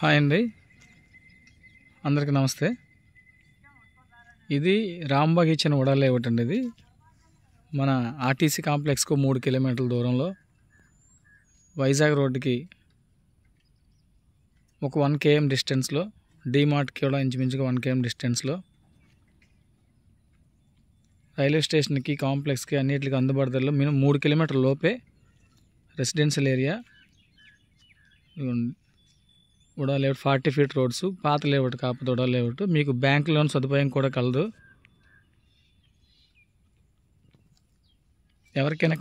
hi అండి అందరికి నమస్తే ఇది రాంబాగ్ ఇచ్చిన ఉడాలే అండి ఇది మన ఆర్టీసీ కాంప్లెక్స్కు మూడు కిలోమీటర్ల దూరంలో వైజాగ్ రోడ్డుకి ఒక వన్ కేఎం డిస్టెన్స్లో డీమార్ట్కి కూడా ఇంచుమించుగా వన్ కేఎం డిస్టెన్స్లో రైల్వే స్టేషన్కి కాంప్లెక్స్కి అన్నిటికీ అందుబాటులో మినిమం మూడు కిలోమీటర్ల లోపే రెసిడెన్షియల్ ఏరియా కూడా లేవు ఫార్టీ ఫీట్ రోడ్స్ పాత లేఅవుట్ కాకపోతే కూడా లేఅవుట్ మీకు బ్యాంక్ లోన్ సదుపాయం కూడా కలదు ఎవరికైనా